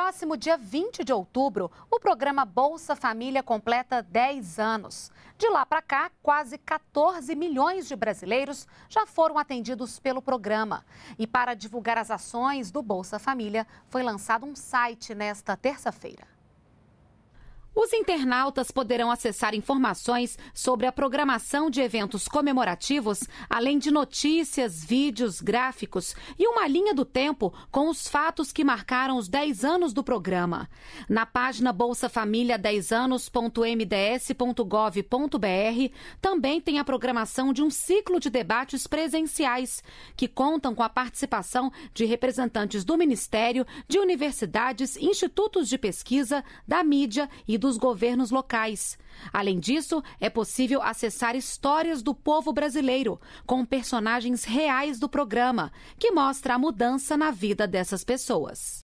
próximo dia 20 de outubro, o programa Bolsa Família completa 10 anos. De lá para cá, quase 14 milhões de brasileiros já foram atendidos pelo programa. E para divulgar as ações do Bolsa Família, foi lançado um site nesta terça-feira. Os internautas poderão acessar informações sobre a programação de eventos comemorativos, além de notícias, vídeos, gráficos e uma linha do tempo com os fatos que marcaram os 10 anos do programa. Na página família 10 anosmdsgovbr também tem a programação de um ciclo de debates presenciais, que contam com a participação de representantes do Ministério, de universidades, institutos de pesquisa, da mídia e dos governos locais. Além disso, é possível acessar histórias do povo brasileiro, com personagens reais do programa, que mostra a mudança na vida dessas pessoas.